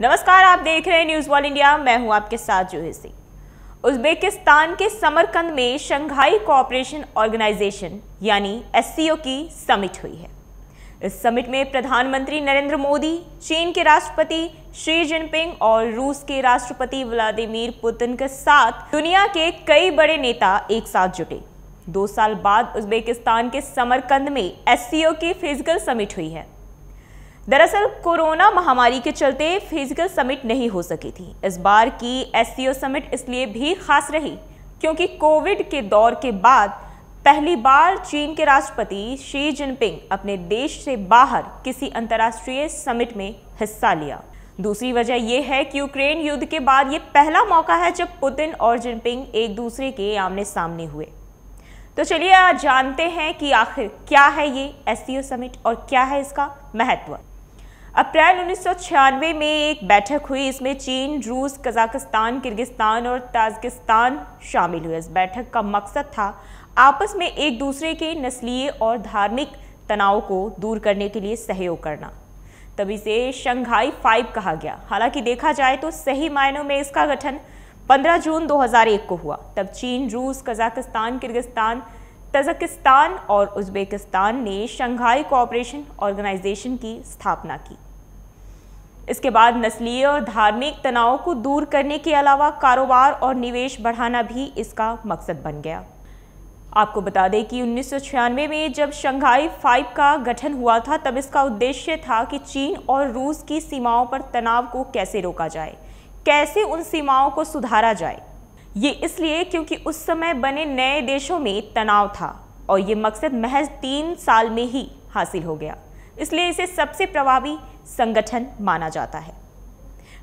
नमस्कार आप देख रहे हैं न्यूज वॉल इंडिया मैं हूं आपके साथ जूही सिंह उज्बेकिस्तान के समरकंद में शंघाई कोऑपरेशन ऑर्गेनाइजेशन यानी एससीओ की समिट हुई है इस समिट में प्रधानमंत्री नरेंद्र मोदी चीन के राष्ट्रपति शी जिनपिंग और रूस के राष्ट्रपति व्लादिमीर पुतिन के साथ दुनिया के कई बड़े नेता एक साथ जुटे दो साल बाद उज्बेकिस्तान के समरकंद में एस की फिजिकल समिट हुई है दरअसल कोरोना महामारी के चलते फिजिकल समिट नहीं हो सकी थी इस बार की एस समिट इसलिए भी खास रही क्योंकि कोविड के दौर के बाद पहली बार चीन के राष्ट्रपति शी जिनपिंग अपने देश से बाहर किसी अंतर्राष्ट्रीय समिट में हिस्सा लिया दूसरी वजह यह है कि यूक्रेन युद्ध के बाद ये पहला मौका है जब पुतिन और जिनपिंग एक दूसरे के आमने सामने हुए तो चलिए आज जानते हैं कि आखिर क्या है ये एस समिट और क्या है इसका महत्व अप्रैल उन्नीस में एक बैठक हुई इसमें चीन रूस कजाकिस्तान किर्गिस्तान और ताजकिस्तान शामिल हुए इस बैठक का मकसद था आपस में एक दूसरे के नस्लीय और धार्मिक तनाव को दूर करने के लिए सहयोग करना तब इसे शंघाई फाइव कहा गया हालांकि देखा जाए तो सही मायनों में इसका गठन 15 जून 2001 को हुआ तब चीन रूस कजाकिस्तान किर्गिस्तान तजकिस्तान और उज़्बेकिस्तान ने शंघाई कोऑपरेशन ऑर्गेनाइजेशन की स्थापना की इसके बाद नस्लीय और धार्मिक तनाव को दूर करने के अलावा कारोबार और निवेश बढ़ाना भी इसका मकसद बन गया आपको बता दें कि उन्नीस में जब शंघाई फाइव का गठन हुआ था तब इसका उद्देश्य था कि चीन और रूस की सीमाओं पर तनाव को कैसे रोका जाए कैसे उन सीमाओं को सुधारा जाए ये इसलिए क्योंकि उस समय बने नए देशों में तनाव था और ये मकसद महज तीन साल में ही हासिल हो गया इसलिए इसे सबसे प्रभावी संगठन माना जाता है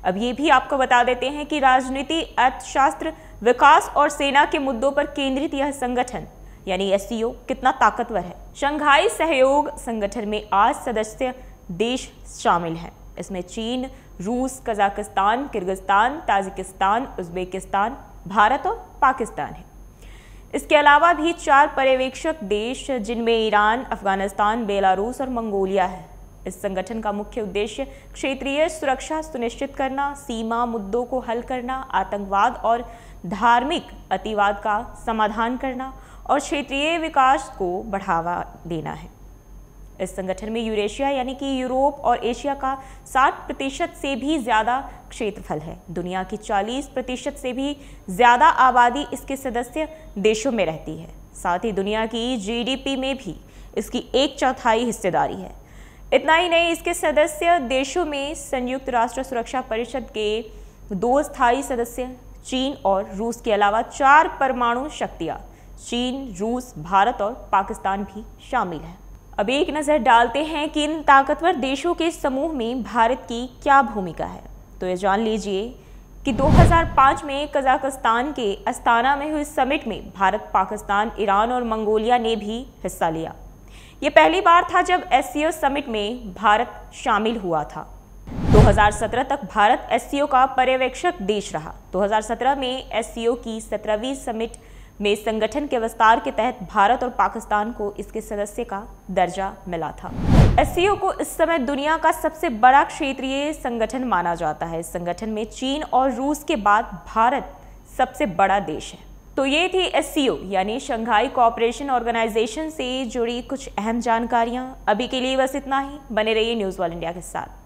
अब ये भी आपको बता देते हैं कि राजनीति अर्थशास्त्र विकास और सेना के मुद्दों पर केंद्रित यह संगठन यानी एस कितना ताकतवर है शंघाई सहयोग संगठन में आज सदस्य देश शामिल हैं इसमें चीन रूस Kazakhstan Kyrgyzstan Tajikistan Uzbekistan Bharat और पाकिस्तान है इसके अलावा भी चार पर्यवेक्षक देश जिनमें ईरान अफगानिस्तान बेलारूस और मंगोलिया है इस संगठन का मुख्य उद्देश्य क्षेत्रीय सुरक्षा सुनिश्चित करना सीमा मुद्दों को हल करना आतंकवाद और धार्मिक अतिवाद का समाधान करना और क्षेत्रीय विकास को बढ़ावा देना है इस संगठन में यूरेशिया यानी कि यूरोप और एशिया का 60 प्रतिशत से भी ज़्यादा क्षेत्रफल है दुनिया की 40 प्रतिशत से भी ज़्यादा आबादी इसके सदस्य देशों में रहती है साथ ही दुनिया की जीडीपी में भी इसकी एक चौथाई हिस्सेदारी है इतना ही नहीं इसके सदस्य देशों में संयुक्त राष्ट्र सुरक्षा परिषद के दो स्थायी सदस्य चीन और रूस के अलावा चार परमाणु शक्तियाँ चीन रूस भारत और पाकिस्तान भी शामिल हैं अब एक नज़र डालते हैं कि इन ताकतवर देशों के समूह में भारत की क्या भूमिका है तो ये जान लीजिए कि 2005 में कजाकिस्तान के अस्ताना में हुए समिट में भारत पाकिस्तान ईरान और मंगोलिया ने भी हिस्सा लिया ये पहली बार था जब एस समिट में भारत शामिल हुआ था 2017 तक भारत एस का पर्यवेक्षक देश रहा 2017 में एस की सत्रहवीं समिट में संगठन के विस्तार के तहत भारत और पाकिस्तान को इसके सदस्य का दर्जा मिला था एस को इस समय दुनिया का सबसे बड़ा क्षेत्रीय संगठन माना जाता है इस संगठन में चीन और रूस के बाद भारत सबसे बड़ा देश है तो ये थी एस यानी शंघाई कोऑपरेशन ऑर्गेनाइजेशन से जुड़ी कुछ अहम जानकारियां अभी के लिए बस इतना ही बने रहिए न्यूज़ वाल इंडिया के साथ